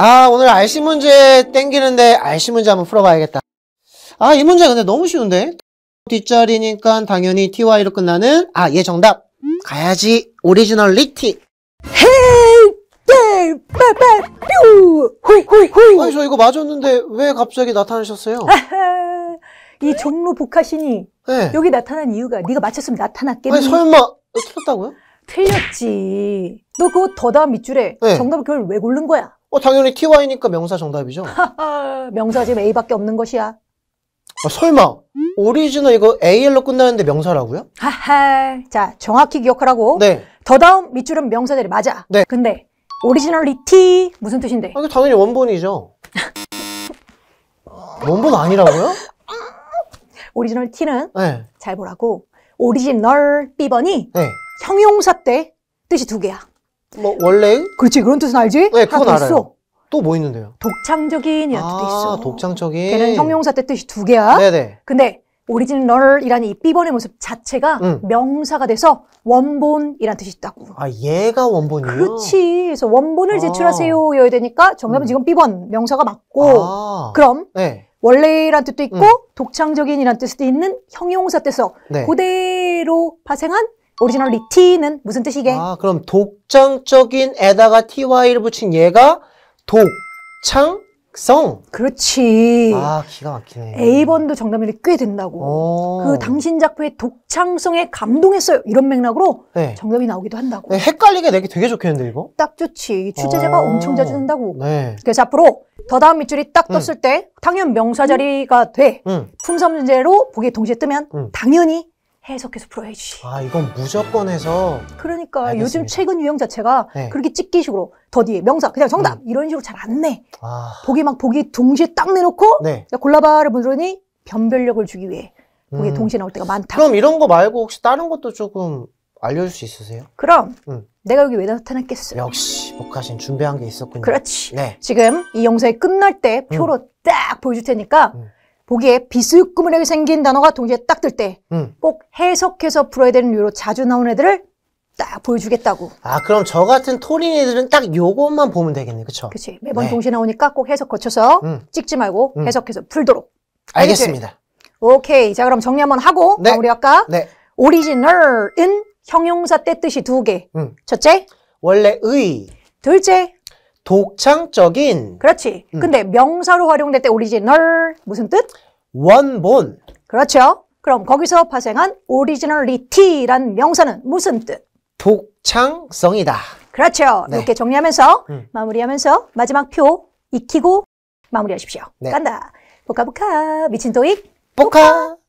아 오늘 RC 문제 땡기는데 RC 문제 한번 풀어봐야겠다 아 이 문제 근데 너무 쉬운데 뒷자리니까 당연히 ty로 끝나는 아얘 정답 가야지 오리지널리티 헤이 예 빠빠 뾰 호이 호이 호이 아니 저 이거 맞았는데 왜 갑자기 나타나셨어요? 이 종로 복하신이 네. 여기 나타난 이유가 네가 맞췄으면 나타났겠니? 아니 설마 틀렸다고요? 틀렸지 너 그거 더다 밑줄에 네. 정답을 그걸 왜 고른 거야? 어, 당연히 TY니까 명사 정답이죠. 명사 지금 A밖에 없는 것이야. 아, 설마 오리지널 이거 AL로 끝나는데 명사라고요? 하하. 자, 정확히 기억하라고. 네. 더 다음 밑줄은 명사들이 맞아. 네. 근데 오리지널리티 무슨 뜻인데? 아, 이거 당연히 원본이죠. 원본 아니라고요? 오리지널 티는 네. 잘 보라고 오리지널 B번이 네. 형용사 때 뜻이 두 개야. 뭐 원래 그렇지 그런 뜻은 알지? 네 그건 알아요. 또 뭐 있는데요? 독창적인 이라는 뜻도 아, 있어. 독창적인. 걔는 형용사 때 뜻이 두 개야. 네네. 근데 오리지널이라는 이 B번의 모습 자체가 음. 명사가 돼서 원본이라는 뜻이 있다고. 아, 얘가 원본이요? 그렇지. 그래서 원본을 아. 제출하세요. 여야 되니까 정답은 음. 지금 B번 명사가 맞고. 아. 그럼 네. 원래란 뜻도 있고 음. 독창적인이란 뜻도 있는 형용사 때서 네. 그대로 파생한 오리지널리티는 무슨 뜻이게? 아, 그럼 독창적인 에다가 ty를 붙인 얘가 독창성. 그렇지. 아, 기가 막히네. A번도 정답률이 꽤 된다고. 오. 그 당신 작품의 독창성에 감동했어요. 이런 맥락으로 네. 정답이 나오기도 한다고. 네, 헷갈리게 내기 되게 좋겠는데, 이거? 딱 좋지. 출제자가 오. 엄청 자주 준다고. 네. 그래서 앞으로 더 다음 밑줄이 딱 음. 떴을 음. 때 당연 명사 자리가 돼. 음. 품사 문제로 보기에 동시에 뜨면 음. 당연히 해석해서 풀어야지. 아, 이건 무조건 해서. 그러니까 알겠습니다. 요즘 최근 유형 자체가 네. 그렇게 찍기식으로 더디, 명사, 그냥 정답 음. 이런 식으로 잘 안 내. 아. 보기 막 보기 동시에 딱 내놓고 네. 골라봐를 물으니 변별력을 주기 위해 보기 음. 동시에 나올 때가 많다. 그럼 이런 거 말고 혹시 다른 것도 조금 알려줄 수 있으세요? 그럼 음. 내가 여기 왜 나타났겠어? 역시 복하신 준비한 게 있었군요. 그렇지. 네. 지금 이 영상이 끝날 때 표로 음. 딱 보여줄 테니까 음. 보기에 비스듬하게 생긴 단어가 동시에 딱 뜰 때꼭 음. 해석해서 풀어야 되는 이유로 자주 나오는 애들을 딱 보여주겠다고. 아 그럼 저 같은 토린애들은딱 요것만 보면 되겠네, 그렇죠? 그렇지. 매번 네. 동시에 나오니까 꼭 해석 거쳐서 음. 찍지 말고 음. 해석해서 풀도록. 알겠지? 알겠습니다. 오케이. 자 그럼 정리 한번 하고 네. 우리 아까 네. 오리지널은 형용사 때 뜻이 두 개. 음. 첫째 원래의. 둘째 독창적인. 그렇지. 음. 근데 명사로 활용될 때 오리지널 무슨 뜻? 원본. 그렇죠. 그럼 거기서 파생한 오리지널리티란 명사는 무슨 뜻? 독창성이다. 그렇죠. 네. 이렇게 정리하면서 음. 마무리하면서 마지막 표 익히고 마무리하십시오. 네. 간다. 보카보카 미친 토익 보카. 보카.